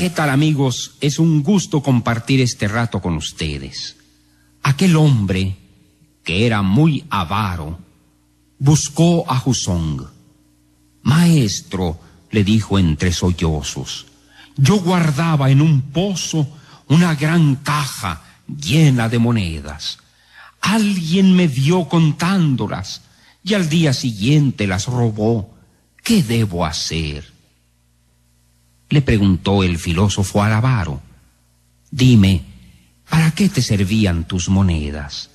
¿Qué tal amigos? Es un gusto compartir este rato con ustedes. Aquel hombre, que era muy avaro, buscó a Husong. Maestro, le dijo entre sollozos, yo guardaba en un pozo una gran caja llena de monedas. Alguien me vio contándolas y al día siguiente las robó. ¿Qué debo hacer? le preguntó el filósofo al avaro, dime, ¿para qué te servían tus monedas?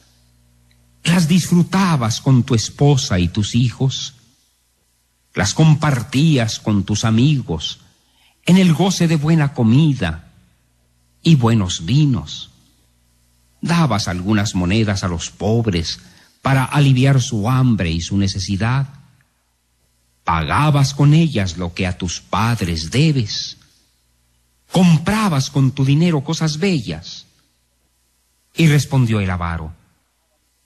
¿Las disfrutabas con tu esposa y tus hijos? ¿Las compartías con tus amigos en el goce de buena comida y buenos vinos? ¿Dabas algunas monedas a los pobres para aliviar su hambre y su necesidad? pagabas con ellas lo que a tus padres debes, comprabas con tu dinero cosas bellas. Y respondió el avaro,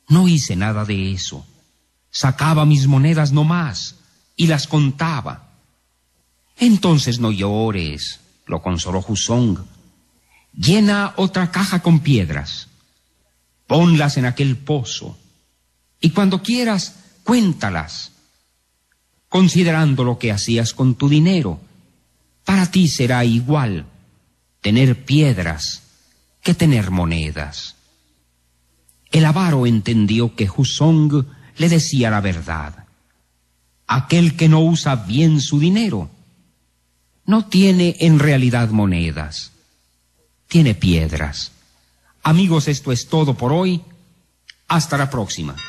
no hice nada de eso, sacaba mis monedas no más y las contaba. Entonces no llores, lo consoló Husong, llena otra caja con piedras, ponlas en aquel pozo, y cuando quieras, cuéntalas considerando lo que hacías con tu dinero. Para ti será igual tener piedras que tener monedas. El avaro entendió que Husong le decía la verdad. Aquel que no usa bien su dinero no tiene en realidad monedas, tiene piedras. Amigos, esto es todo por hoy. Hasta la próxima.